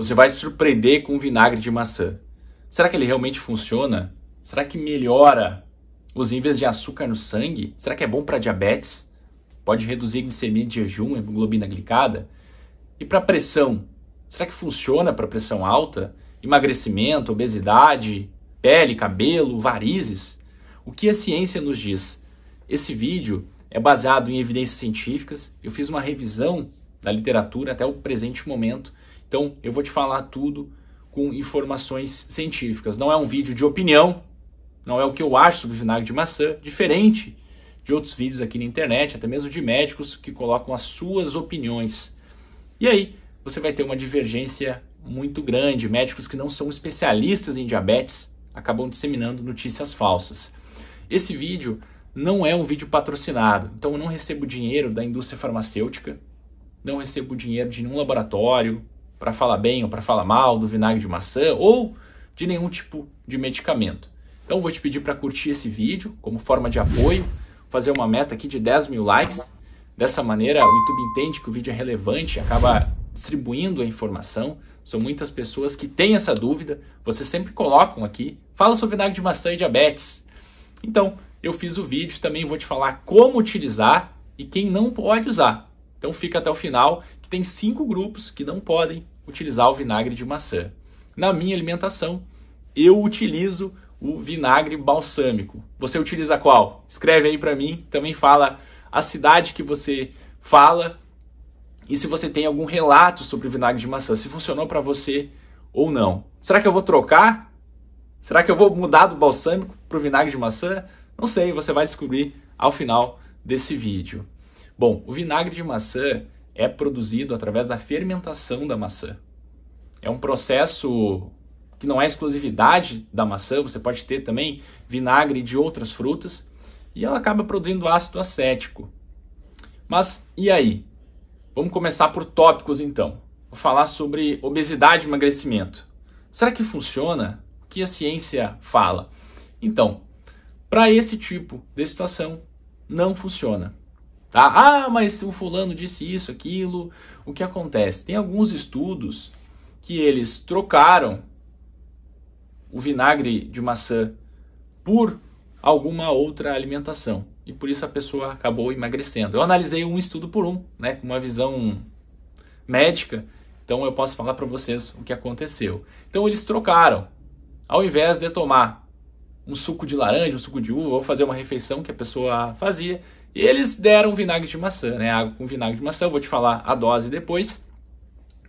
Você vai se surpreender com o vinagre de maçã. Será que ele realmente funciona? Será que melhora os níveis de açúcar no sangue? Será que é bom para diabetes? Pode reduzir glicemia de jejum, hemoglobina glicada? E para pressão? Será que funciona para pressão alta? Emagrecimento, obesidade, pele, cabelo, varizes? O que a ciência nos diz? Esse vídeo é baseado em evidências científicas. Eu fiz uma revisão da literatura até o presente momento então, eu vou te falar tudo com informações científicas. Não é um vídeo de opinião, não é o que eu acho sobre vinagre de maçã, diferente de outros vídeos aqui na internet, até mesmo de médicos que colocam as suas opiniões. E aí, você vai ter uma divergência muito grande. Médicos que não são especialistas em diabetes acabam disseminando notícias falsas. Esse vídeo não é um vídeo patrocinado, então eu não recebo dinheiro da indústria farmacêutica, não recebo dinheiro de nenhum laboratório, para falar bem ou para falar mal do vinagre de maçã ou de nenhum tipo de medicamento. Então vou te pedir para curtir esse vídeo como forma de apoio, fazer uma meta aqui de 10 mil likes. Dessa maneira o YouTube entende que o vídeo é relevante, acaba distribuindo a informação. São muitas pessoas que têm essa dúvida, vocês sempre colocam aqui, fala sobre vinagre de maçã e diabetes. Então, eu fiz o vídeo, também vou te falar como utilizar e quem não pode usar. Então fica até o final, que tem cinco grupos que não podem utilizar o vinagre de maçã. Na minha alimentação, eu utilizo o vinagre balsâmico. Você utiliza qual? Escreve aí para mim, também fala a cidade que você fala e se você tem algum relato sobre o vinagre de maçã, se funcionou para você ou não. Será que eu vou trocar? Será que eu vou mudar do balsâmico para o vinagre de maçã? Não sei, você vai descobrir ao final desse vídeo. Bom, o vinagre de maçã é produzido através da fermentação da maçã. É um processo que não é exclusividade da maçã, você pode ter também vinagre de outras frutas, e ela acaba produzindo ácido acético. Mas e aí? Vamos começar por tópicos então. Vou falar sobre obesidade e emagrecimento. Será que funciona? O que a ciência fala? Então, para esse tipo de situação, não funciona. Tá? Ah, mas o fulano disse isso, aquilo. O que acontece? Tem alguns estudos que eles trocaram o vinagre de maçã por alguma outra alimentação. E por isso a pessoa acabou emagrecendo. Eu analisei um estudo por um, né, com uma visão médica. Então eu posso falar para vocês o que aconteceu. Então eles trocaram. Ao invés de tomar um suco de laranja, um suco de uva, ou fazer uma refeição que a pessoa fazia, e eles deram vinagre de maçã, né? Água ah, com vinagre de maçã, eu vou te falar a dose depois.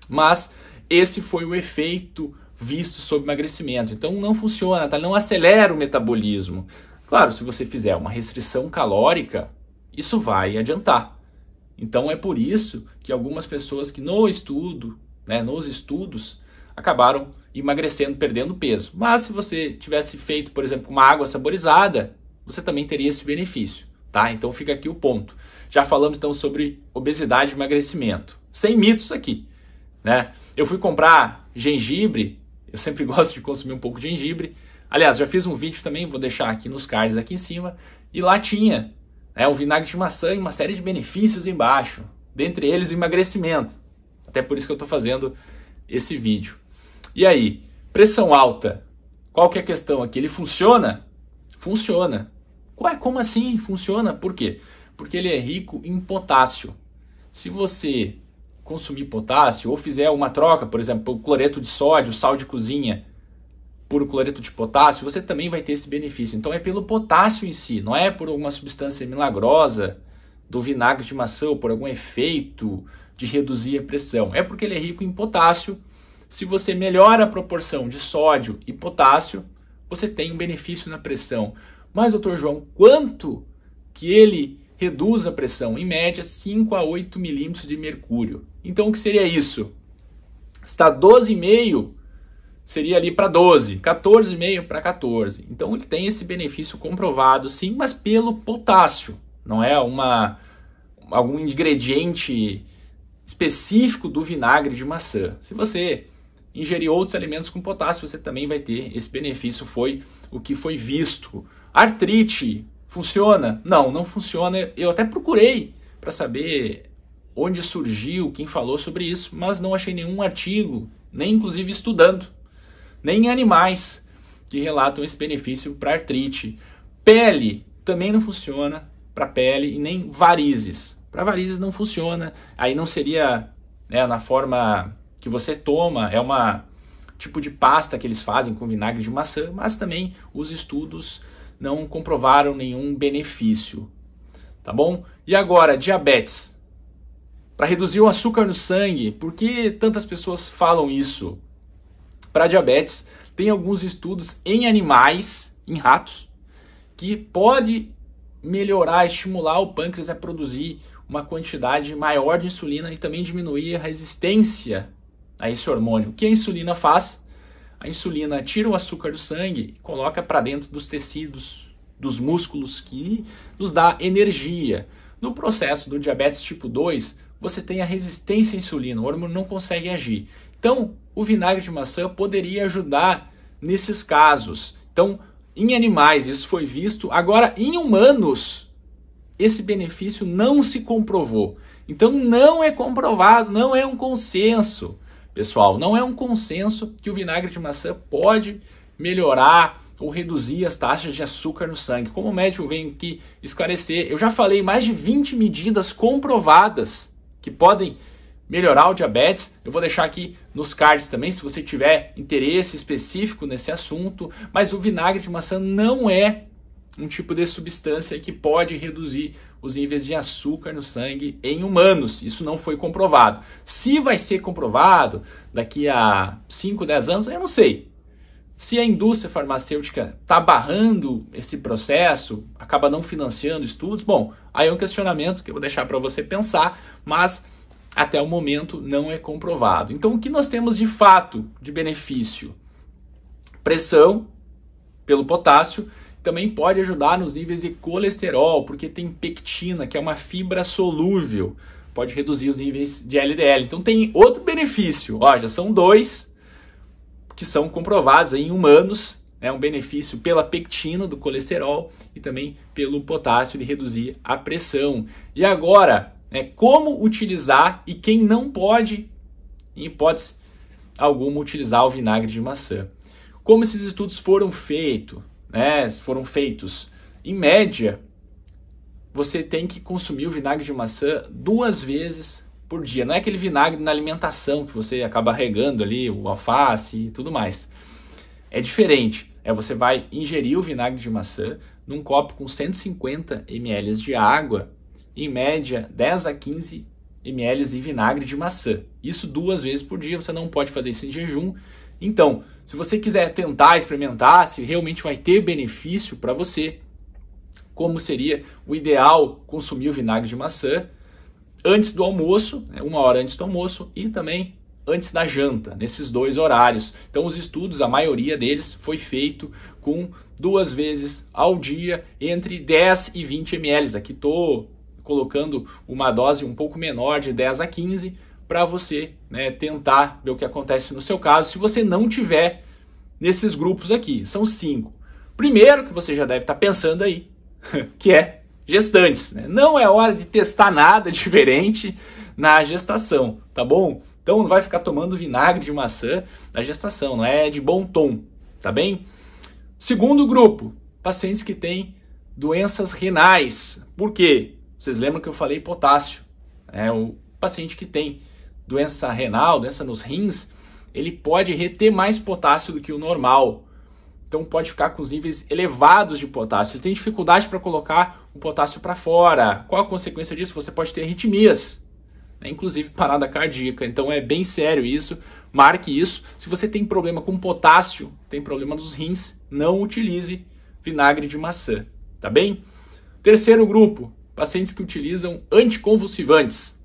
Mas esse foi o efeito visto sobre emagrecimento. Então não funciona, tá? Não acelera o metabolismo. Claro, se você fizer uma restrição calórica, isso vai adiantar. Então é por isso que algumas pessoas que no estudo, né, nos estudos, acabaram emagrecendo, perdendo peso. Mas se você tivesse feito, por exemplo, uma água saborizada, você também teria esse benefício tá? Então fica aqui o ponto. Já falamos então sobre obesidade e emagrecimento. Sem mitos aqui, né? Eu fui comprar gengibre, eu sempre gosto de consumir um pouco de gengibre. Aliás, já fiz um vídeo também, vou deixar aqui nos cards aqui em cima. E lá tinha né, um vinagre de maçã e uma série de benefícios embaixo. Dentre eles, emagrecimento. Até por isso que eu estou fazendo esse vídeo. E aí, pressão alta. Qual que é a questão aqui? Ele funciona? Funciona. Ué, como assim? Funciona? Por quê? Porque ele é rico em potássio. Se você consumir potássio ou fizer uma troca, por exemplo, o cloreto de sódio, sal de cozinha, por cloreto de potássio, você também vai ter esse benefício. Então é pelo potássio em si, não é por alguma substância milagrosa do vinagre de maçã ou por algum efeito de reduzir a pressão. É porque ele é rico em potássio. Se você melhora a proporção de sódio e potássio, você tem um benefício na pressão. Mas, doutor João, quanto que ele reduz a pressão? Em média, 5 a 8 milímetros de mercúrio. Então, o que seria isso? Está 12,5 seria ali para 12, 14,5 para 14. Então ele tem esse benefício comprovado, sim, mas pelo potássio. Não é uma algum ingrediente específico do vinagre de maçã. Se você ingerir outros alimentos com potássio, você também vai ter esse benefício, foi o que foi visto. Artrite, funciona? Não, não funciona. Eu até procurei para saber onde surgiu, quem falou sobre isso, mas não achei nenhum artigo, nem inclusive estudando, nem animais que relatam esse benefício para artrite. Pele também não funciona para pele e nem varizes. Para varizes não funciona, aí não seria né, na forma que você toma é uma tipo de pasta que eles fazem com vinagre de maçã, mas também os estudos não comprovaram nenhum benefício. Tá bom? E agora, diabetes. Para reduzir o açúcar no sangue, por que tantas pessoas falam isso? Para diabetes, tem alguns estudos em animais, em ratos, que pode melhorar, estimular o pâncreas a produzir uma quantidade maior de insulina e também diminuir a resistência a esse hormônio. O que a insulina faz? A insulina tira o açúcar do sangue e coloca para dentro dos tecidos, dos músculos, que nos dá energia. No processo do diabetes tipo 2, você tem a resistência à insulina, o hormônio não consegue agir. Então, o vinagre de maçã poderia ajudar nesses casos. Então, em animais isso foi visto, agora em humanos esse benefício não se comprovou. Então não é comprovado, não é um consenso pessoal. Não é um consenso que o vinagre de maçã pode melhorar ou reduzir as taxas de açúcar no sangue. Como médico vem aqui esclarecer, eu já falei mais de 20 medidas comprovadas que podem melhorar o diabetes. Eu vou deixar aqui nos cards também, se você tiver interesse específico nesse assunto. Mas o vinagre de maçã não é um tipo de substância que pode reduzir os níveis de açúcar no sangue em humanos. Isso não foi comprovado. Se vai ser comprovado daqui a 5, 10 anos, eu não sei. Se a indústria farmacêutica está barrando esse processo, acaba não financiando estudos, bom, aí é um questionamento que eu vou deixar para você pensar, mas até o momento não é comprovado. Então, o que nós temos de fato de benefício? Pressão pelo potássio também pode ajudar nos níveis de colesterol, porque tem pectina, que é uma fibra solúvel, pode reduzir os níveis de LDL. Então tem outro benefício, ó, já são dois que são comprovados em humanos, né, um benefício pela pectina do colesterol e também pelo potássio de reduzir a pressão. E agora, né, como utilizar e quem não pode, em hipótese alguma, utilizar o vinagre de maçã. Como esses estudos foram feitos? né, foram feitos. Em média, você tem que consumir o vinagre de maçã duas vezes por dia. Não é aquele vinagre na alimentação que você acaba regando ali o alface e tudo mais. É diferente. É você vai ingerir o vinagre de maçã num copo com 150 ml de água, em média 10 a 15 ml de vinagre de maçã. Isso duas vezes por dia, você não pode fazer isso em jejum, então, se você quiser tentar experimentar, se realmente vai ter benefício para você, como seria o ideal consumir o vinagre de maçã antes do almoço, né, uma hora antes do almoço e também antes da janta, nesses dois horários. Então, os estudos, a maioria deles foi feito com duas vezes ao dia, entre 10 e 20 ml. Aqui estou colocando uma dose um pouco menor, de 10 a 15 para você né, tentar ver o que acontece no seu caso, se você não tiver nesses grupos aqui. São cinco. Primeiro que você já deve estar tá pensando aí, que é gestantes. Né? Não é hora de testar nada diferente na gestação, tá bom? Então não vai ficar tomando vinagre de maçã na gestação, não é de bom tom, tá bem? Segundo grupo, pacientes que têm doenças renais. Por quê? Vocês lembram que eu falei potássio, é o paciente que tem doença renal, doença nos rins, ele pode reter mais potássio do que o normal. Então pode ficar com os níveis elevados de potássio. Ele tem dificuldade para colocar o potássio para fora. Qual a consequência disso? Você pode ter arritmias, né? inclusive parada cardíaca. Então é bem sério isso. Marque isso. Se você tem problema com potássio, tem problema nos rins, não utilize vinagre de maçã, tá bem? Terceiro grupo, pacientes que utilizam anticonvulsivantes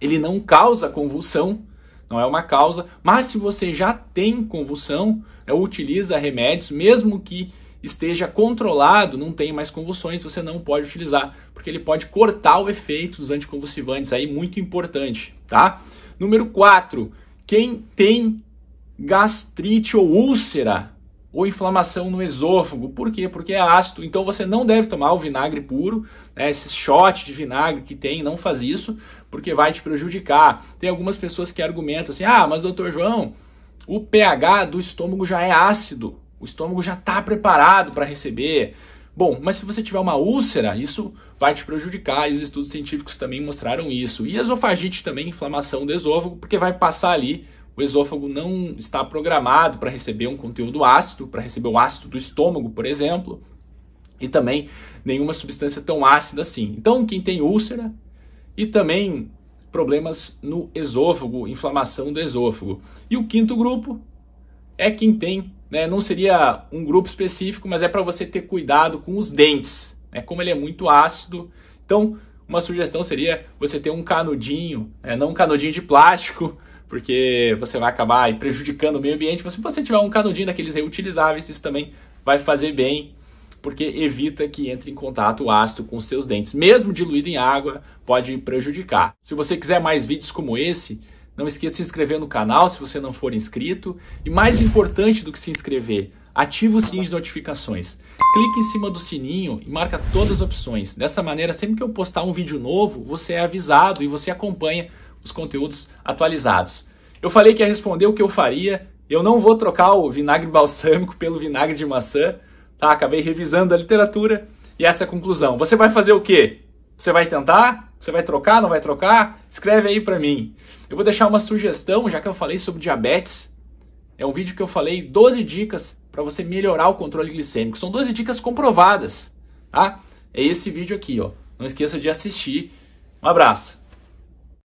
ele não causa convulsão, não é uma causa, mas se você já tem convulsão, né, utiliza remédios, mesmo que esteja controlado, não tenha mais convulsões, você não pode utilizar, porque ele pode cortar o efeito dos anticonvulsivantes, aí muito importante, tá? Número 4, quem tem gastrite ou úlcera, ou inflamação no esôfago. Por quê? Porque é ácido. Então você não deve tomar o vinagre puro, né? esse shot de vinagre que tem, não faz isso, porque vai te prejudicar. Tem algumas pessoas que argumentam assim: ah, mas doutor João, o pH do estômago já é ácido, o estômago já está preparado para receber. Bom, mas se você tiver uma úlcera, isso vai te prejudicar e os estudos científicos também mostraram isso. E esofagite também, inflamação do esôfago, porque vai passar ali o esôfago não está programado para receber um conteúdo ácido, para receber o ácido do estômago, por exemplo, e também nenhuma substância tão ácida assim. Então, quem tem úlcera e também problemas no esôfago, inflamação do esôfago. E o quinto grupo é quem tem, né, não seria um grupo específico, mas é para você ter cuidado com os dentes, né, como ele é muito ácido. Então, uma sugestão seria você ter um canudinho, né, não um canudinho de plástico, porque você vai acabar prejudicando o meio ambiente. Mas se você tiver um canudinho daqueles reutilizáveis, isso também vai fazer bem, porque evita que entre em contato o ácido com seus dentes. Mesmo diluído em água, pode prejudicar. Se você quiser mais vídeos como esse, não esqueça de se inscrever no canal se você não for inscrito. E mais importante do que se inscrever, ativa o sininho de notificações. Clique em cima do sininho e marca todas as opções. Dessa maneira, sempre que eu postar um vídeo novo, você é avisado e você acompanha os conteúdos atualizados. Eu falei que ia responder o que eu faria. Eu não vou trocar o vinagre balsâmico pelo vinagre de maçã, tá? Acabei revisando a literatura e essa é a conclusão. Você vai fazer o quê? Você vai tentar? Você vai trocar? Não vai trocar? Escreve aí para mim. Eu vou deixar uma sugestão, já que eu falei sobre diabetes. É um vídeo que eu falei 12 dicas para você melhorar o controle glicêmico. São 12 dicas comprovadas, tá? É esse vídeo aqui, ó. Não esqueça de assistir. Um abraço.